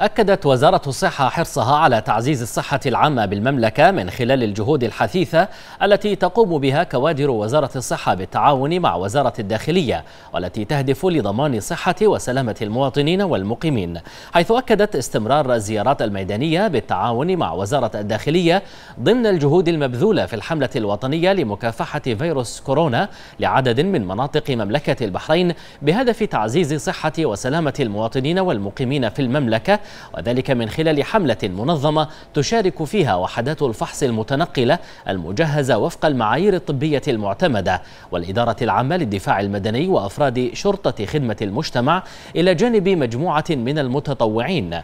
أكدت وزارة الصحة حرصها على تعزيز الصحة العامة بالمملكة من خلال الجهود الحثيثة التي تقوم بها كوادر وزارة الصحة بالتعاون مع وزارة الداخلية والتي تهدف لضمان صحة وسلامة المواطنين والمقيمين حيث أكدت استمرار الزيارات الميدانية بالتعاون مع وزارة الداخلية ضمن الجهود المبذولة في الحملة الوطنية لمكافحة فيروس كورونا لعدد من مناطق مملكة البحرين بهدف تعزيز صحة وسلامة المواطنين والمقيمين في المملكة وذلك من خلال حملة منظمة تشارك فيها وحدات الفحص المتنقلة المجهزة وفق المعايير الطبية المعتمدة والإدارة العامة للدفاع المدني وأفراد شرطة خدمة المجتمع إلى جانب مجموعة من المتطوعين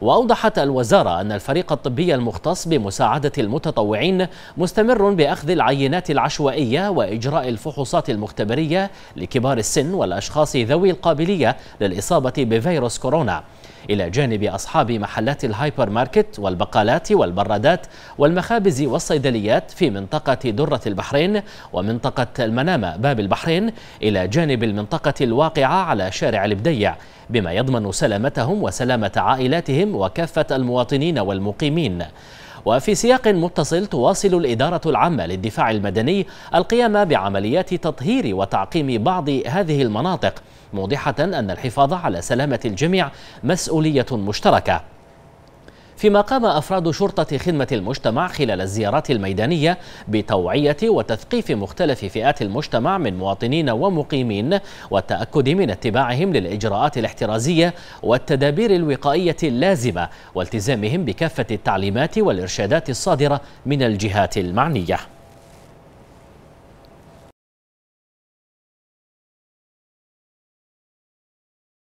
وأوضحت الوزارة أن الفريق الطبي المختص بمساعدة المتطوعين مستمر بأخذ العينات العشوائية وإجراء الفحوصات المختبرية لكبار السن والأشخاص ذوي القابلية للإصابة بفيروس كورونا إلى جانب أصحاب محلات الهايبر ماركت والبقالات والبرادات والمخابز والصيدليات في منطقة درة البحرين ومنطقة المنامة باب البحرين إلى جانب المنطقة الواقعة على شارع البديع بما يضمن سلامتهم وسلامة عائلاتهم وكافة المواطنين والمقيمين وفي سياق متصل تواصل الإدارة العامة للدفاع المدني القيام بعمليات تطهير وتعقيم بعض هذه المناطق موضحة أن الحفاظ على سلامة الجميع مسؤولية مشتركة فيما قام أفراد شرطة خدمة المجتمع خلال الزيارات الميدانية بتوعية وتثقيف مختلف فئات المجتمع من مواطنين ومقيمين والتأكد من اتباعهم للإجراءات الاحترازية والتدابير الوقائية اللازمة والتزامهم بكافة التعليمات والإرشادات الصادرة من الجهات المعنية